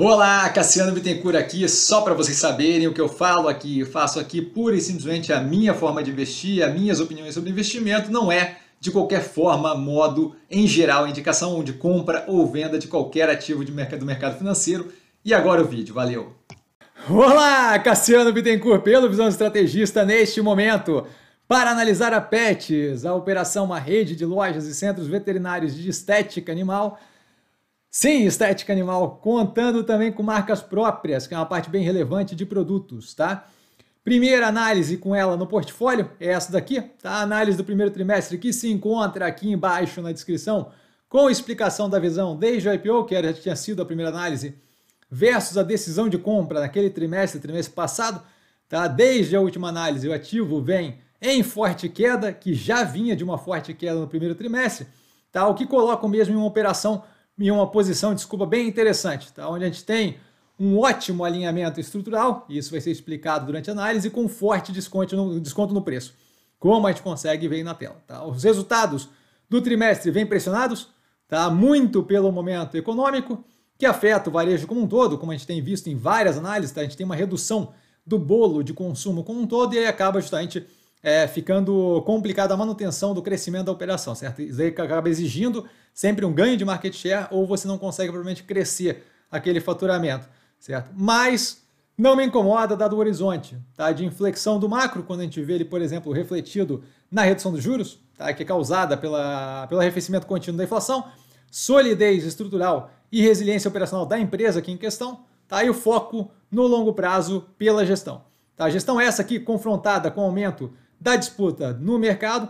Olá, Cassiano Bittencourt aqui, só para vocês saberem o que eu falo aqui, eu faço aqui pura e simplesmente a minha forma de investir, as minhas opiniões sobre investimento, não é de qualquer forma, modo, em geral, indicação de compra ou venda de qualquer ativo de mercado, do mercado financeiro. E agora o vídeo, valeu! Olá, Cassiano Bittencourt pelo Visão Estrategista neste momento. Para analisar a PETS, a operação uma rede de lojas e centros veterinários de estética animal, Sim, estética animal, contando também com marcas próprias, que é uma parte bem relevante de produtos, tá? Primeira análise com ela no portfólio é essa daqui, tá? A análise do primeiro trimestre que se encontra aqui embaixo na descrição, com explicação da visão desde o IPO, que já tinha sido a primeira análise, versus a decisão de compra naquele trimestre, trimestre passado, tá? Desde a última análise, o ativo vem em forte queda, que já vinha de uma forte queda no primeiro trimestre, tá? O que coloca o mesmo em uma operação em uma posição, desculpa, bem interessante, tá? onde a gente tem um ótimo alinhamento estrutural, e isso vai ser explicado durante a análise, com forte desconto no, desconto no preço, como a gente consegue ver na tela. Tá? Os resultados do trimestre vêm pressionados, tá? muito pelo momento econômico, que afeta o varejo como um todo, como a gente tem visto em várias análises, tá? a gente tem uma redução do bolo de consumo como um todo e aí acaba justamente é, ficando complicada a manutenção do crescimento da operação, certo? Isso aí acaba exigindo sempre um ganho de market share ou você não consegue provavelmente crescer aquele faturamento, certo? Mas não me incomoda dado o horizonte, tá? De inflexão do macro, quando a gente vê ele, por exemplo, refletido na redução dos juros, tá? Que é causada pela, pelo arrefecimento contínuo da inflação, solidez estrutural e resiliência operacional da empresa aqui em questão, tá? E o foco no longo prazo pela gestão. Tá? A gestão é essa aqui confrontada com o aumento da disputa no mercado,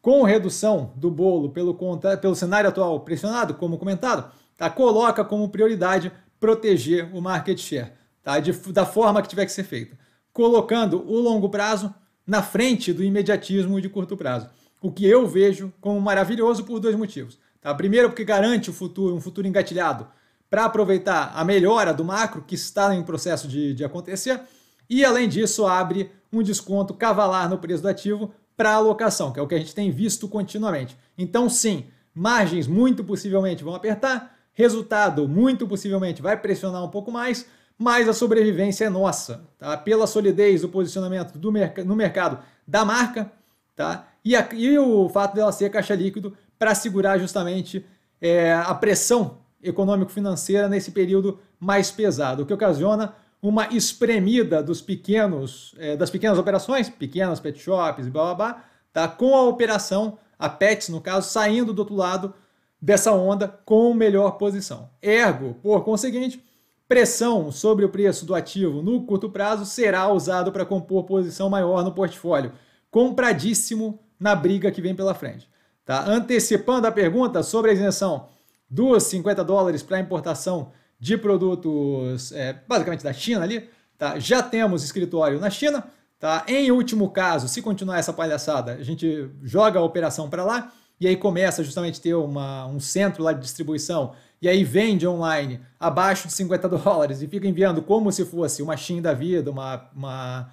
com redução do bolo pelo, pelo cenário atual pressionado, como comentado, tá? coloca como prioridade proteger o market share, tá? De, da forma que tiver que ser feita, colocando o longo prazo na frente do imediatismo de curto prazo. O que eu vejo como maravilhoso por dois motivos. Tá? Primeiro, porque garante o futuro, um futuro engatilhado para aproveitar a melhora do macro que está em processo de, de acontecer. E, além disso, abre um desconto cavalar no preço do ativo para alocação, que é o que a gente tem visto continuamente. Então, sim, margens muito possivelmente vão apertar, resultado muito possivelmente vai pressionar um pouco mais, mas a sobrevivência é nossa, tá? Pela solidez do posicionamento do merc no mercado da marca, tá? E, a, e o fato dela ser caixa líquido para segurar justamente é, a pressão econômico-financeira nesse período mais pesado, o que ocasiona uma espremida dos pequenos, é, das pequenas operações, pequenas pet shops e blá blá blá, tá? com a operação, a Pets no caso, saindo do outro lado dessa onda com melhor posição. Ergo, por conseguinte, pressão sobre o preço do ativo no curto prazo será usado para compor posição maior no portfólio, compradíssimo na briga que vem pela frente. Tá? Antecipando a pergunta sobre a isenção dos 50 dólares para importação de produtos é, basicamente da China ali. Tá? Já temos escritório na China. Tá? Em último caso, se continuar essa palhaçada, a gente joga a operação para lá e aí começa justamente a ter uma, um centro lá de distribuição e aí vende online abaixo de 50 dólares e fica enviando como se fosse uma Shein da vida, uma, uma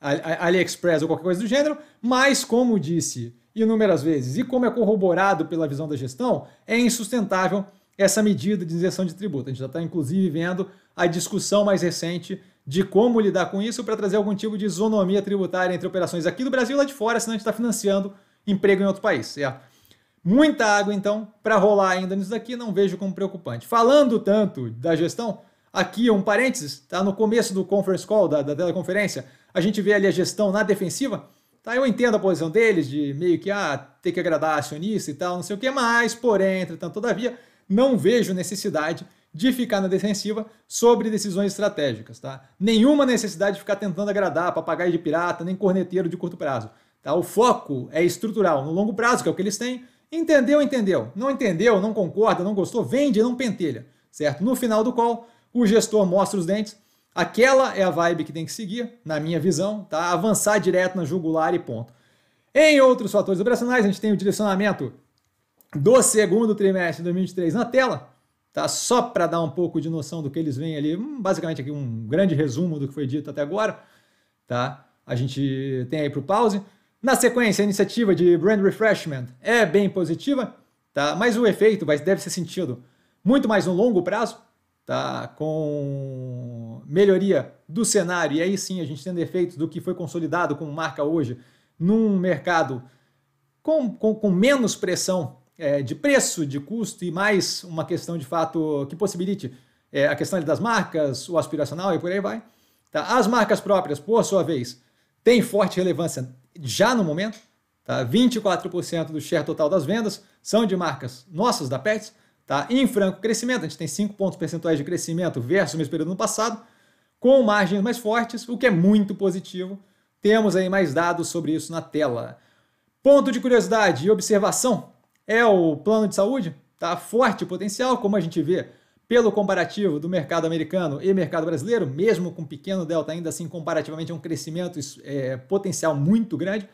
AliExpress ou qualquer coisa do gênero, mas como disse inúmeras vezes e como é corroborado pela visão da gestão, é insustentável essa medida de isenção de tributo. A gente já está, inclusive, vendo a discussão mais recente de como lidar com isso para trazer algum tipo de isonomia tributária entre operações aqui do Brasil e lá de fora, senão a gente está financiando emprego em outro país, certo? Muita água, então, para rolar ainda nisso daqui, não vejo como preocupante. Falando tanto da gestão, aqui um parênteses, tá no começo do conference call, da, da teleconferência, a gente vê ali a gestão na defensiva, tá? Eu entendo a posição deles de meio que, ah, ter que agradar acionista e tal, não sei o que mais, porém, entretanto, todavia, não vejo necessidade de ficar na defensiva sobre decisões estratégicas, tá? Nenhuma necessidade de ficar tentando agradar papagaio de pirata, nem corneteiro de curto prazo, tá? O foco é estrutural, no longo prazo, que é o que eles têm. Entendeu, entendeu. Não entendeu, não concorda, não gostou, vende, não pentelha, certo? No final do call, o gestor mostra os dentes. Aquela é a vibe que tem que seguir, na minha visão, tá? Avançar direto na jugular e ponto. Em outros fatores operacionais, a gente tem o direcionamento do segundo trimestre de 2023 na tela, tá? Só para dar um pouco de noção do que eles vêm ali, hum, basicamente aqui um grande resumo do que foi dito até agora, tá? A gente tem aí para o pause. Na sequência, a iniciativa de brand refreshment é bem positiva, tá? Mas o efeito vai, deve ser sentido muito mais no longo prazo, tá? Com melhoria do cenário e aí sim a gente tendo efeitos do que foi consolidado como marca hoje num mercado com, com, com menos pressão é, de preço, de custo e mais uma questão de fato que possibilite é, a questão das marcas, o aspiracional e por aí vai. Tá? As marcas próprias, por sua vez, têm forte relevância já no momento. Tá? 24% do share total das vendas são de marcas nossas, da Pets. Tá? Em franco crescimento, a gente tem 5 pontos percentuais de crescimento versus o mesmo período no passado, com margens mais fortes, o que é muito positivo. Temos aí mais dados sobre isso na tela. Ponto de curiosidade e observação é o plano de saúde. Tá forte o potencial, como a gente vê pelo comparativo do mercado americano e mercado brasileiro, mesmo com pequeno delta, ainda assim, comparativamente, é um crescimento é, potencial muito grande.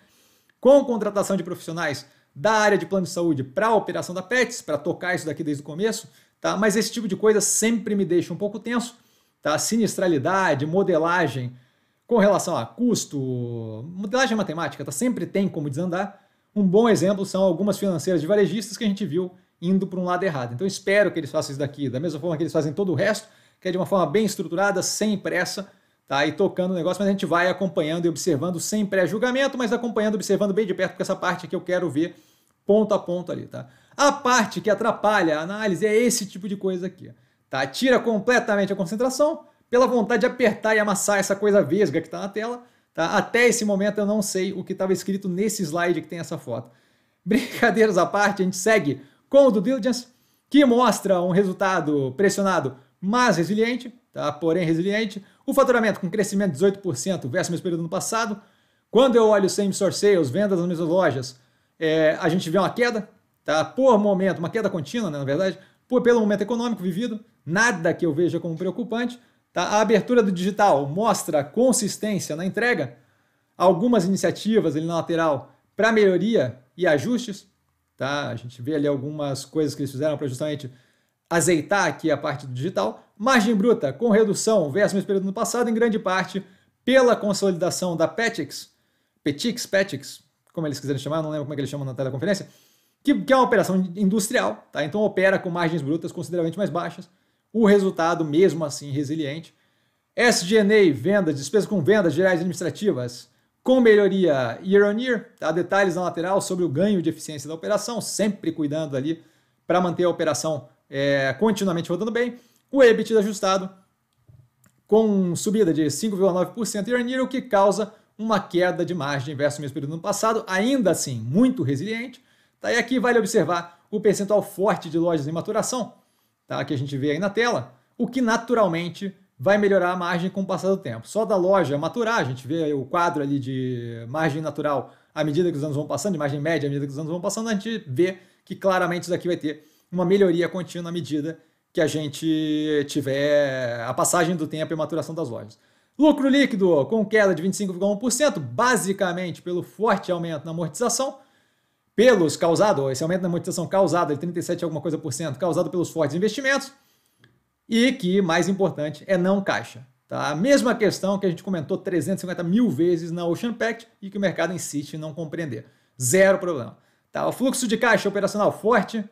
Com contratação de profissionais da área de plano de saúde para a operação da PETS, para tocar isso daqui desde o começo, tá? Mas esse tipo de coisa sempre me deixa um pouco tenso, tá? Sinistralidade, modelagem com relação a custo, modelagem matemática, tá? Sempre tem como desandar. Um bom exemplo são algumas financeiras de varejistas que a gente viu indo para um lado errado. Então espero que eles façam isso daqui, da mesma forma que eles fazem todo o resto, que é de uma forma bem estruturada, sem pressa, tá? E tocando o negócio, mas a gente vai acompanhando e observando sem pré-julgamento, mas acompanhando, observando bem de perto, porque essa parte aqui eu quero ver ponto a ponto ali, tá? A parte que atrapalha a análise é esse tipo de coisa aqui, tá? Tira completamente a concentração pela vontade de apertar e amassar essa coisa vesga que está na tela, Tá? Até esse momento eu não sei o que estava escrito nesse slide que tem essa foto. Brincadeiras à parte, a gente segue com o do Diligence, que mostra um resultado pressionado, mas resiliente, tá? porém resiliente. O faturamento com crescimento de 18% versus o mesmo período do ano passado. Quando eu olho o same store sales, vendas nas mesmas lojas, é, a gente vê uma queda, tá? por momento, uma queda contínua, né, na verdade, por, pelo momento econômico vivido, nada que eu veja como preocupante. Tá? A abertura do digital mostra consistência na entrega, algumas iniciativas ali na lateral para melhoria e ajustes. Tá? A gente vê ali algumas coisas que eles fizeram para justamente azeitar aqui a parte do digital. Margem bruta com redução versus o mesmo período no passado, em grande parte pela consolidação da Petix, Petix, Petix, como eles quiserem chamar, não lembro como é que eles chamam na teleconferência, que, que é uma operação industrial, tá? então opera com margens brutas consideravelmente mais baixas, o resultado, mesmo assim resiliente, SG&A, vendas, despesas com vendas gerais administrativas, com melhoria year on year, tá? detalhes na lateral sobre o ganho de eficiência da operação, sempre cuidando ali para manter a operação é, continuamente rodando bem. O EBITDA ajustado com subida de 5,9% year on year, o que causa uma queda de margem versus o mesmo período do ano passado, ainda assim muito resiliente. Tá? E aqui vale observar o percentual forte de lojas em maturação, tá? que a gente vê aí na tela, o que naturalmente vai melhorar a margem com o passar do tempo. Só da loja maturar, a gente vê o quadro ali de margem natural à medida que os anos vão passando, de margem média à medida que os anos vão passando, a gente vê que claramente isso daqui vai ter uma melhoria contínua à medida que a gente tiver a passagem do tempo e a maturação das lojas. Lucro líquido com queda de 25,1%, basicamente pelo forte aumento na amortização pelos causado, esse aumento da amortização causada de 37 alguma coisa por cento, causado pelos fortes investimentos, e que, mais importante, é não caixa. Tá? A mesma questão que a gente comentou 350 mil vezes na Ocean Pact e que o mercado insiste em não compreender. Zero problema. Tá? O fluxo de caixa operacional forte,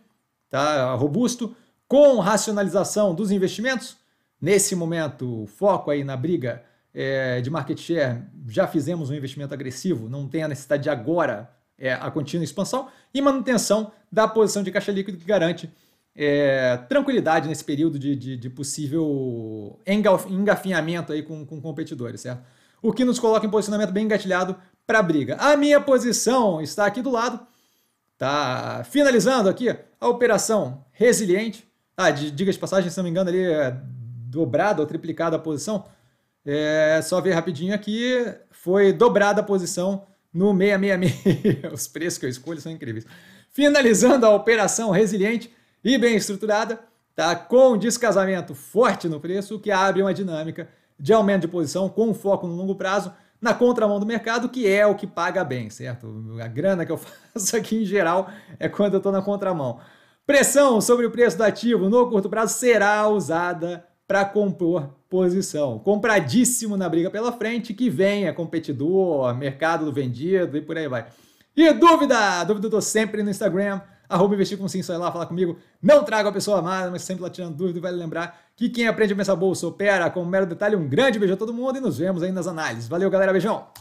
tá? robusto, com racionalização dos investimentos. Nesse momento, foco aí na briga é, de market share, já fizemos um investimento agressivo, não tem a necessidade de agora é, a contínua expansão e manutenção da posição de caixa líquido que garante é, tranquilidade nesse período de, de, de possível engafinhamento aí com, com, competidores, certo? O que nos coloca em posicionamento bem engatilhado para a briga. A minha posição está aqui do lado, tá? Finalizando aqui a operação resiliente, ah De, diga de passagem, se não me engano, ali é dobrada ou triplicada a posição. É, só ver rapidinho aqui, foi dobrada a posição no 666. Os preços que eu escolho são incríveis. Finalizando a operação resiliente e bem estruturada, tá? com um descasamento forte no preço, o que abre uma dinâmica de aumento de posição com foco no longo prazo, na contramão do mercado, que é o que paga bem, certo? A grana que eu faço aqui em geral é quando eu estou na contramão. Pressão sobre o preço do ativo no curto prazo será usada para compor posição. Compradíssimo na briga pela frente, que venha competidor, mercado do vendido e por aí vai. E dúvida? Dúvida eu tô sempre no Instagram, arroba investir com sim, só ir lá falar comigo. Não trago a pessoa amada, mas sempre lá tirando dúvida. Vale lembrar que quem aprende a pensar bolsa opera com um mero detalhe. Um grande beijo a todo mundo e nos vemos aí nas análises. Valeu, galera. Beijão!